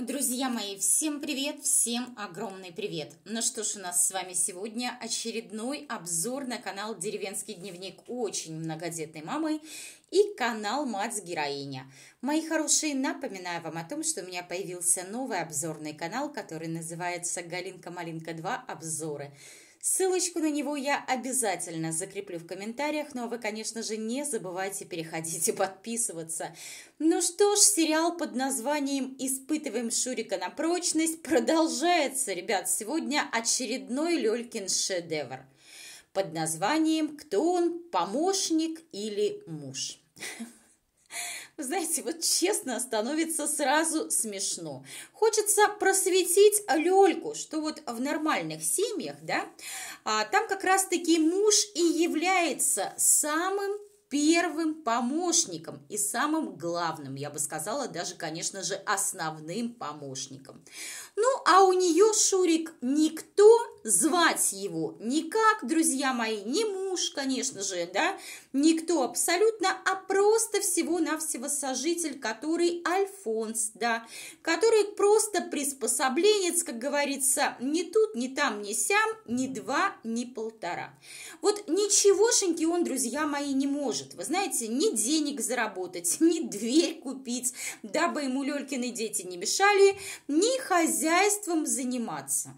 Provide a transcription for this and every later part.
Друзья мои, всем привет, всем огромный привет! Ну что ж, у нас с вами сегодня очередной обзор на канал «Деревенский дневник» очень многодетной мамы и канал «Мать-героиня». Мои хорошие, напоминаю вам о том, что у меня появился новый обзорный канал, который называется «Галинка-малинка 2 обзоры». Ссылочку на него я обязательно закреплю в комментариях, но ну, а вы, конечно же, не забывайте переходить и подписываться. Ну что ж, сериал под названием «Испытываем Шурика на прочность» продолжается, ребят. Сегодня очередной Лёлькин шедевр под названием «Кто он? Помощник или муж?» знаете, вот честно становится сразу смешно. Хочется просветить Лёльку, что вот в нормальных семьях, да, а, там как раз-таки муж и является самым первым помощником и самым главным, я бы сказала, даже, конечно же, основным помощником. Ну, а у нее Шурик никто, звать его никак, друзья мои, не муж, конечно же, да, никто абсолютно, а просто всего-навсего сожитель, который Альфонс, да, который просто приспособленец, как говорится, не тут, не там, не сям, ни два, ни полтора. Вот ничегошеньки он, друзья мои, не может может, вы знаете, ни денег заработать, ни дверь купить, дабы ему Лелькины дети не мешали, ни хозяйством заниматься.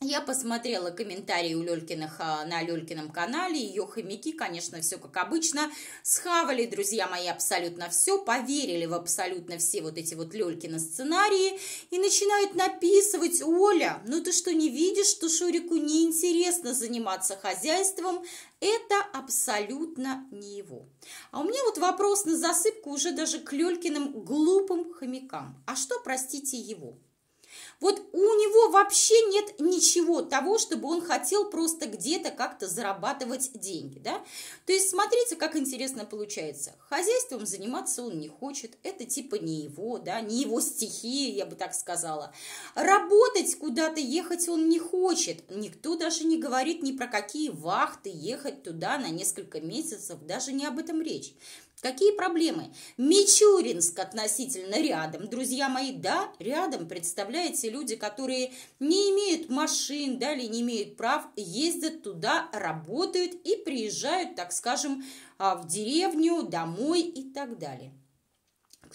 Я посмотрела комментарии у Лёлькиных а, на Лёлькином канале, ее хомяки, конечно, все как обычно, схавали, друзья мои, абсолютно все, поверили в абсолютно все вот эти вот Лёлькины сценарии и начинают написывать, Оля, ну ты что, не видишь, что Шурику неинтересно заниматься хозяйством, это абсолютно не его. А у меня вот вопрос на засыпку уже даже к Лёлькиным глупым хомякам. А что, простите, его? Вот у него вообще нет ничего того, чтобы он хотел просто где-то как-то зарабатывать деньги, да. То есть смотрите, как интересно получается. Хозяйством заниматься он не хочет, это типа не его, да, не его стихия, я бы так сказала. Работать куда-то ехать он не хочет. Никто даже не говорит ни про какие вахты ехать туда на несколько месяцев, даже не об этом речь. Какие проблемы? Мичуринск относительно рядом, друзья мои, да, рядом, представляете, люди, которые не имеют машин, далее не имеют прав, ездят туда, работают и приезжают, так скажем, а, в деревню, домой и так далее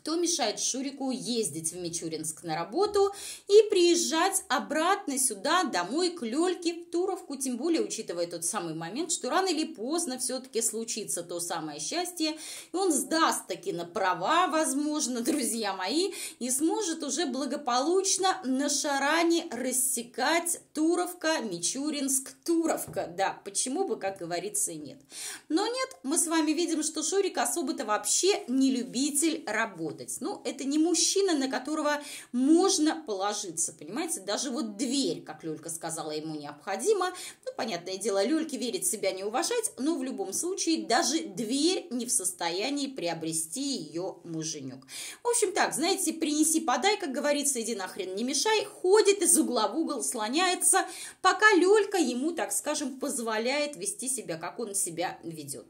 кто мешает Шурику ездить в Мичуринск на работу и приезжать обратно сюда, домой, к Лёльке в Туровку, тем более учитывая тот самый момент, что рано или поздно все-таки случится то самое счастье, и он сдаст таки на права, возможно, друзья мои, и сможет уже благополучно на шаране рассекать Туровка, Мичуринск, Туровка, да, почему бы, как говорится, и нет. Но нет, мы с вами видим, что Шурик особо-то вообще не любитель работы работать. Но ну, это не мужчина, на которого можно положиться, понимаете? Даже вот дверь, как Люлька сказала, ему необходима. Ну, понятное дело, Люльке верить себя не уважать, но в любом случае даже дверь не в состоянии приобрести ее муженек. В общем так, знаете, принеси, подай, как говорится, иди нахрен, не мешай, ходит из угла в угол, слоняется, пока Люлька ему, так скажем, позволяет вести себя, как он себя ведет.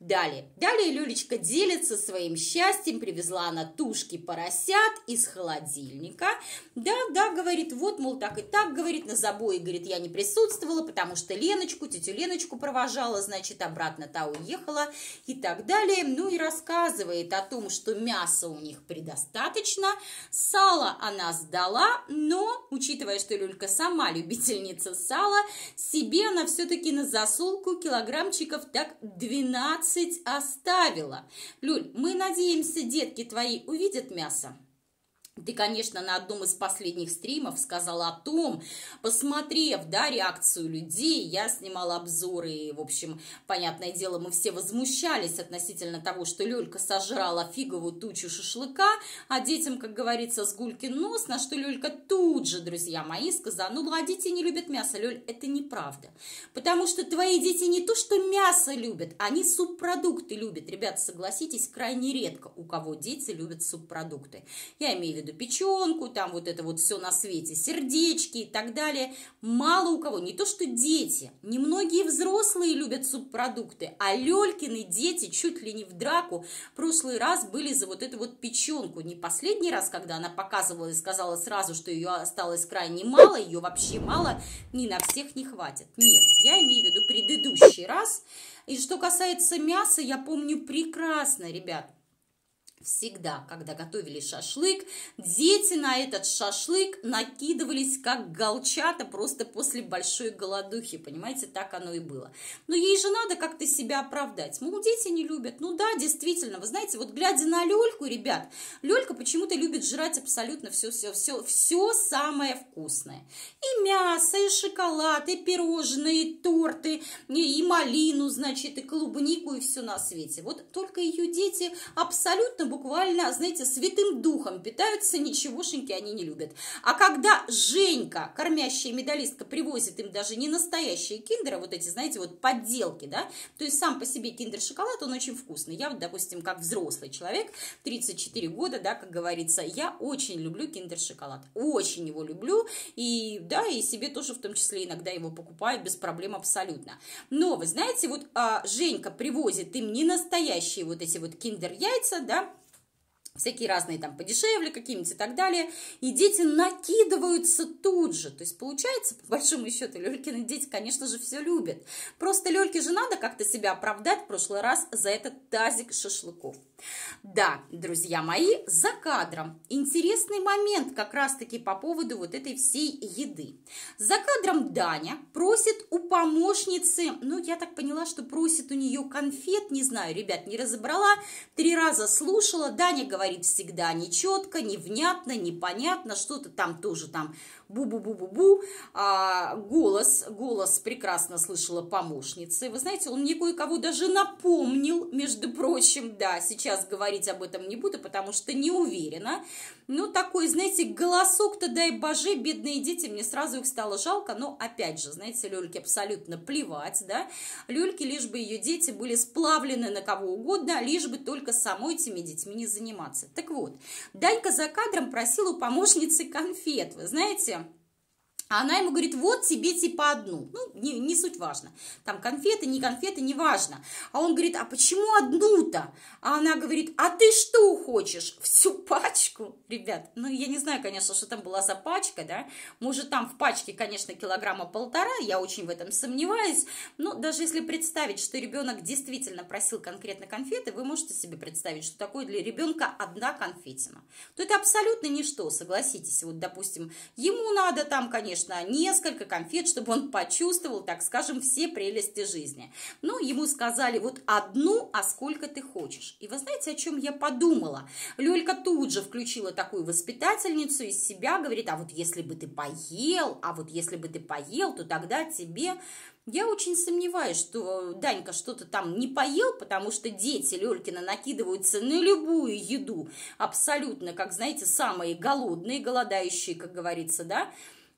Далее. Далее Люлечка делится своим счастьем, привезла она тушки поросят из холодильника. Да, да, говорит, вот, мол, так и так, говорит, на забое, говорит, я не присутствовала, потому что Леночку, тетю Леночку провожала, значит, обратно та уехала и так далее. Ну и рассказывает о том, что мяса у них предостаточно, сало она сдала, но, учитывая, что Люлька сама любительница сала, себе она все-таки на засолку килограммчиков так 12 оставила. Люль, мы надеемся, детки твои увидят мясо. Ты, конечно, на одном из последних стримов сказала о том, посмотрев, да, реакцию людей, я снимала обзоры, и, в общем, понятное дело, мы все возмущались относительно того, что Лёлька сожрала фиговую тучу шашлыка, а детям, как говорится, с гульки нос, на что Лёлька тут же, друзья мои, сказала, ну, а дети не любят мясо, Лёль, это неправда, потому что твои дети не то, что мясо любят, они субпродукты любят, ребят, согласитесь, крайне редко у кого дети любят субпродукты, я имею в виду эту печенку, там вот это вот все на свете, сердечки и так далее. Мало у кого, не то что дети, немногие взрослые любят субпродукты, а Лелькины дети чуть ли не в драку в прошлый раз были за вот эту вот печенку. Не последний раз, когда она показывала и сказала сразу, что ее осталось крайне мало, ее вообще мало, ни на всех не хватит. Нет, я имею в виду предыдущий раз. И что касается мяса, я помню прекрасно, ребят, Всегда, когда готовили шашлык, дети на этот шашлык накидывались как голчата просто после большой голодухи, понимаете, так оно и было. Но ей же надо как-то себя оправдать. Мол, дети не любят. Ну да, действительно, вы знаете, вот глядя на Лёльку, ребят, Лёлька почему-то любит жрать абсолютно все, все, все, все самое вкусное. И мясо, и шоколад, и пирожные, и торты, и малину, значит, и клубнику, и все на свете. Вот только ее дети абсолютно буквально, знаете, святым духом питаются, ничегошеньки они не любят. А когда Женька, кормящая медалистка, привозит им даже не настоящие киндеры, а вот эти, знаете, вот подделки, да, то есть сам по себе киндер-шоколад, он очень вкусный. Я, вот, допустим, как взрослый человек, 34 года, да, как говорится, я очень люблю киндер-шоколад, очень его люблю, и, да, и себе тоже в том числе иногда его покупаю без проблем абсолютно. Но, вы знаете, вот а, Женька привозит им не настоящие вот эти вот киндер-яйца, да, всякие разные там подешевле какие-нибудь и так далее, и дети накидываются тут же, то есть получается, по большому счету, Лёлькины дети, конечно же, все любят, просто Лёльке же надо как-то себя оправдать в прошлый раз за этот тазик шашлыков. Да, друзья мои, за кадром интересный момент как раз-таки по поводу вот этой всей еды. За кадром Даня просит у помощницы, ну, я так поняла, что просит у нее конфет, не знаю, ребят, не разобрала, три раза слушала, Даня говорит всегда нечетко, невнятно, непонятно, что-то там тоже там бу-бу-бу-бу-бу. А, голос, голос прекрасно слышала помощницы. Вы знаете, он мне кое-кого даже напомнил, между прочим, да, сейчас говорить об этом не буду, потому что не уверена. Ну такой, знаете, голосок-то, дай боже, бедные дети, мне сразу их стало жалко, но опять же, знаете, Лёльке абсолютно плевать, да, Лёльке лишь бы ее дети были сплавлены на кого угодно, лишь бы только самой этими детьми не заниматься. Так вот, Данька за кадром просила у помощницы конфет, вы знаете, а она ему говорит, вот тебе типа одну. Ну, не, не суть важно. Там конфеты, не конфеты, не важно. А он говорит, а почему одну-то? А она говорит, а ты что хочешь? Всю пачку? Ребят, ну я не знаю, конечно, что там была за пачка, да? Может, там в пачке, конечно, килограмма полтора, я очень в этом сомневаюсь. Но даже если представить, что ребенок действительно просил конкретно конфеты, вы можете себе представить, что такое для ребенка одна конфетина. То это абсолютно ничто, согласитесь. Вот, допустим, ему надо там, конечно, конечно, несколько конфет, чтобы он почувствовал, так скажем, все прелести жизни. Но ну, ему сказали вот одну, а сколько ты хочешь. И вы знаете, о чем я подумала? Лёлька тут же включила такую воспитательницу из себя, говорит, а вот если бы ты поел, а вот если бы ты поел, то тогда тебе... Я очень сомневаюсь, что Данька что-то там не поел, потому что дети Лёлькина накидываются на любую еду, абсолютно, как, знаете, самые голодные, голодающие, как говорится, да,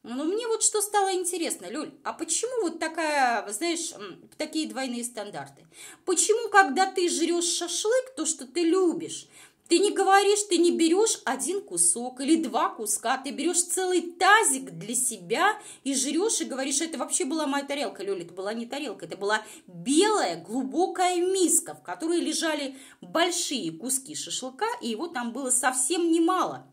но ну, мне вот что стало интересно, Люль, а почему вот такая, знаешь, такие двойные стандарты? Почему, когда ты жрешь шашлык, то, что ты любишь, ты не говоришь, ты не берешь один кусок или два куска, ты берешь целый тазик для себя и жрешь и говоришь, это вообще была моя тарелка, Лёля, это была не тарелка, это была белая глубокая миска, в которой лежали большие куски шашлыка, и его там было совсем немало.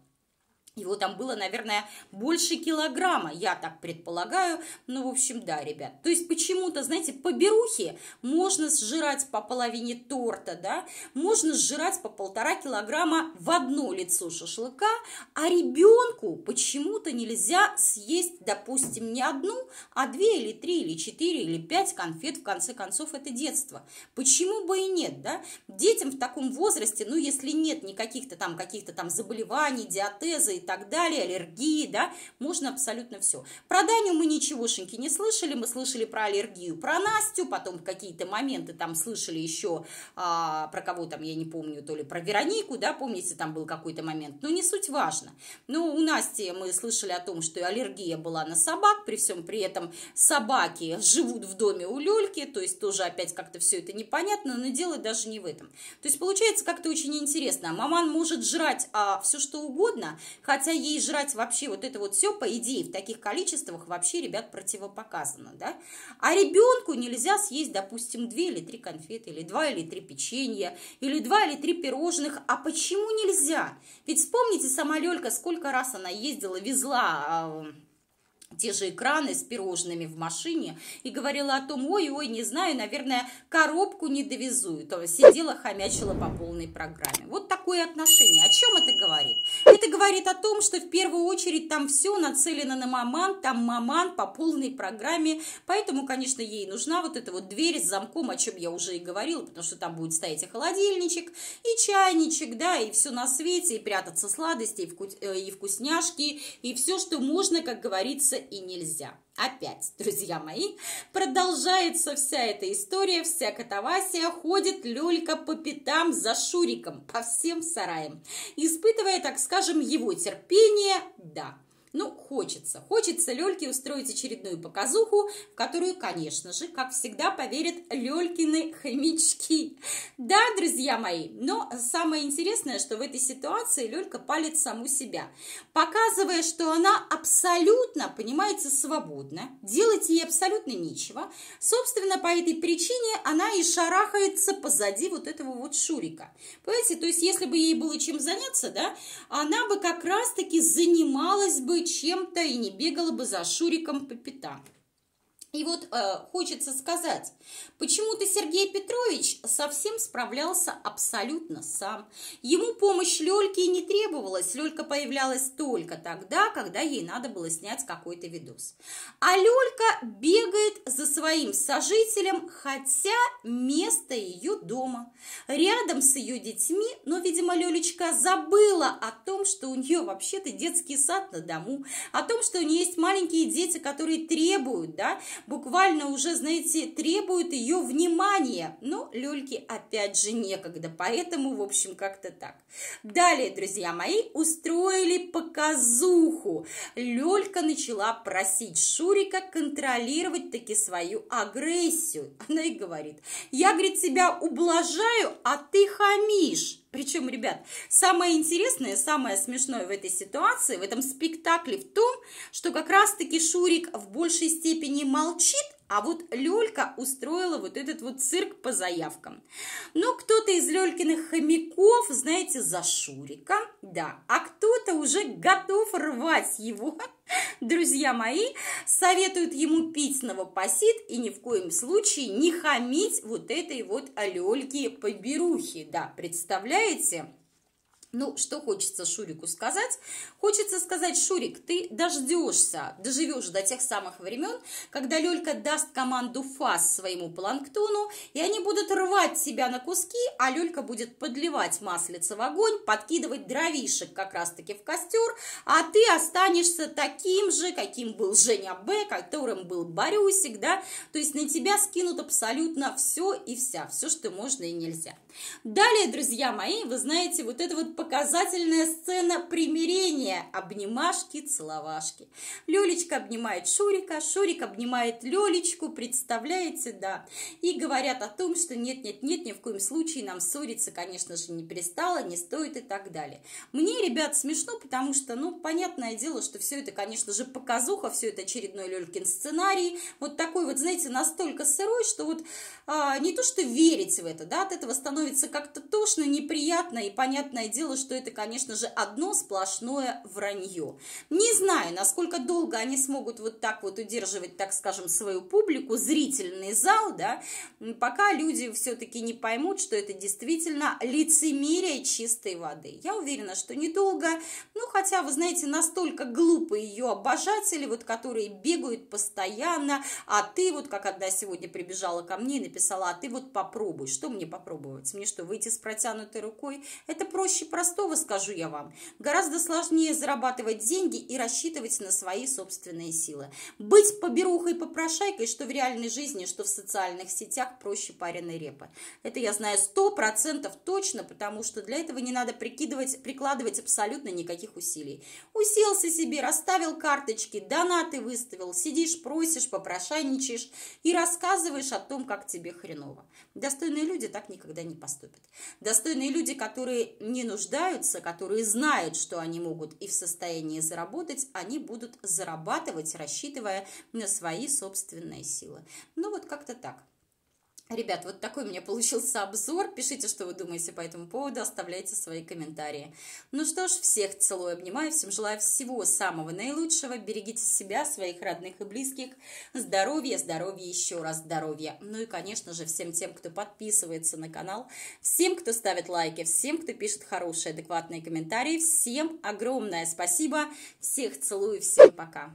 Его там было, наверное, больше килограмма, я так предполагаю. Ну, в общем, да, ребят. То есть почему-то, знаете, по берухе можно сжирать по половине торта, да, можно сжирать по полтора килограмма в одно лицо шашлыка, а ребенку почему-то нельзя съесть, допустим, не одну, а две или три или четыре или пять конфет, в конце концов, это детство. Почему бы и нет, да? Детям в таком возрасте, ну, если нет никаких-то там, каких-то там заболеваний, диатеза и так далее, аллергии, да, можно абсолютно все. Про Даню мы ничегошеньки не слышали, мы слышали про аллергию, про Настю, потом какие-то моменты там слышали еще а, про кого там, я не помню, то ли про Веронику, да, помните, там был какой-то момент, но не суть важно. Но у Насти мы слышали о том, что аллергия была на собак, при всем при этом собаки живут в доме у Лёльки, то есть тоже опять как-то все это непонятно, но дело даже не в этом. То есть получается как-то очень интересно, маман может жрать а, все что угодно, хотя Хотя ей жрать вообще вот это вот все, по идее, в таких количествах вообще, ребят, противопоказано, да. А ребенку нельзя съесть, допустим, две или три конфеты, или два или три печенья, или два или три пирожных. А почему нельзя? Ведь вспомните сама Лёлька, сколько раз она ездила, везла а, те же экраны с пирожными в машине и говорила о том, ой, ой, не знаю, наверное, коробку не довезу. То сидела, хомячила по полной программе. Вот такое отношение. О чем это говорит? Это говорит о том, что в первую очередь там все нацелено на маман, там маман по полной программе, поэтому, конечно, ей нужна вот эта вот дверь с замком, о чем я уже и говорила, потому что там будет стоять и холодильничек, и чайничек, да, и все на свете, и прятаться сладости, и, вку... Э, и вкусняшки, и все, что можно, как говорится, и нельзя. Опять, друзья мои, продолжается вся эта история, вся катавасия, ходит люлька по пятам за Шуриком по всем сараям, испытывая, так скажем, его терпение, да, ну, хочется. Хочется Лёльке устроить очередную показуху, в которую, конечно же, как всегда, поверят Лёлькины хомячки. Да, друзья мои, но самое интересное, что в этой ситуации Лёлька палит саму себя, показывая, что она абсолютно, понимаете, свободна, делать ей абсолютно нечего. Собственно, по этой причине она и шарахается позади вот этого вот Шурика. Понимаете, то есть если бы ей было чем заняться, да, она бы как раз-таки занималась бы чем-то и не бегала бы за Шуриком по пятам. И вот э, хочется сказать, почему-то Сергей Петрович совсем справлялся абсолютно сам. Ему помощь Лёльки и не требовалась, Лёлька появлялась только тогда, когда ей надо было снять какой-то видос. А Лёлька бегает за своим сожителем, хотя место ее дома. Рядом с ее детьми, но, видимо, Лёлечка забыла о том, что у нее вообще-то детский сад на дому, о том, что у нее есть маленькие дети, которые требуют, да, буквально уже, знаете, требует ее внимания. Но люльке опять же некогда, поэтому, в общем, как-то так. Далее, друзья мои, устроили показуху. Люлька начала просить Шурика контролировать таки свою агрессию. Она и говорит, я, говорит, себя ублажаю, а ты хамишь. Причем, ребят, самое интересное, самое смешное в этой ситуации, в этом спектакле в том, что как раз-таки Шурик в большей степени молчит, а вот Лёлька устроила вот этот вот цирк по заявкам. Но кто-то из Лёлькиных хомяков, знаете, за Шурика, да, а кто-то уже готов рвать его. Друзья мои советуют ему пить новопосит и ни в коем случае не хамить вот этой вот Лёльке-поберухи, да, представляете? Ну, что хочется Шурику сказать? Хочется сказать, Шурик, ты дождешься, доживешь до тех самых времен, когда Лёлька даст команду фас своему планктону, и они будут рвать себя на куски, а Лёлька будет подливать маслица в огонь, подкидывать дровишек как раз-таки в костер, а ты останешься таким же, каким был Женя Б, которым был Борюсик, да? То есть на тебя скинут абсолютно все и вся, все, что можно и нельзя. Далее, друзья мои, вы знаете, вот это вот показательная сцена примирения, обнимашки, целовашки. Лёлечка обнимает Шурика, Шурик обнимает Лёлечку, представляете, да. И говорят о том, что нет-нет-нет, ни в коем случае нам ссориться, конечно же, не перестало, не стоит и так далее. Мне, ребят, смешно, потому что, ну, понятное дело, что все это, конечно же, показуха, все это очередной Лёлькин сценарий. Вот такой вот, знаете, настолько сырой, что вот а, не то, что верить в это, да, от этого становится как-то тошно, неприятно, и понятное дело, решила, что это, конечно же, одно сплошное вранье. Не знаю, насколько долго они смогут вот так вот удерживать, так скажем, свою публику, зрительный зал, да, пока люди все-таки не поймут, что это действительно лицемерие чистой воды. Я уверена, что недолго, ну, хотя, вы знаете, настолько глупы ее обожатели, вот которые бегают постоянно, а ты вот, как одна сегодня прибежала ко мне и написала, а ты вот попробуй, что мне попробовать? Мне что, выйти с протянутой рукой? Это проще простого скажу я вам. Гораздо сложнее зарабатывать деньги и рассчитывать на свои собственные силы. Быть поберухой попрошайкой, что в реальной жизни, что в социальных сетях проще пареной репы. Это я знаю сто процентов точно, потому что для этого не надо прикидывать, прикладывать абсолютно никаких усилий. Уселся себе, расставил карточки, донаты выставил, сидишь, просишь, попрошайничаешь и рассказываешь о том, как тебе хреново. Достойные люди так никогда не поступят. Достойные люди, которые не нужны нуждаются, которые знают, что они могут и в состоянии заработать, они будут зарабатывать, рассчитывая на свои собственные силы. Ну вот как-то так. Ребят, вот такой у меня получился обзор. Пишите, что вы думаете по этому поводу, оставляйте свои комментарии. Ну что ж, всех целую, обнимаю, всем желаю всего самого наилучшего. Берегите себя, своих родных и близких. Здоровья, здоровья, еще раз здоровья. Ну и, конечно же, всем тем, кто подписывается на канал, всем, кто ставит лайки, всем, кто пишет хорошие, адекватные комментарии, всем огромное спасибо. Всех целую, всем пока.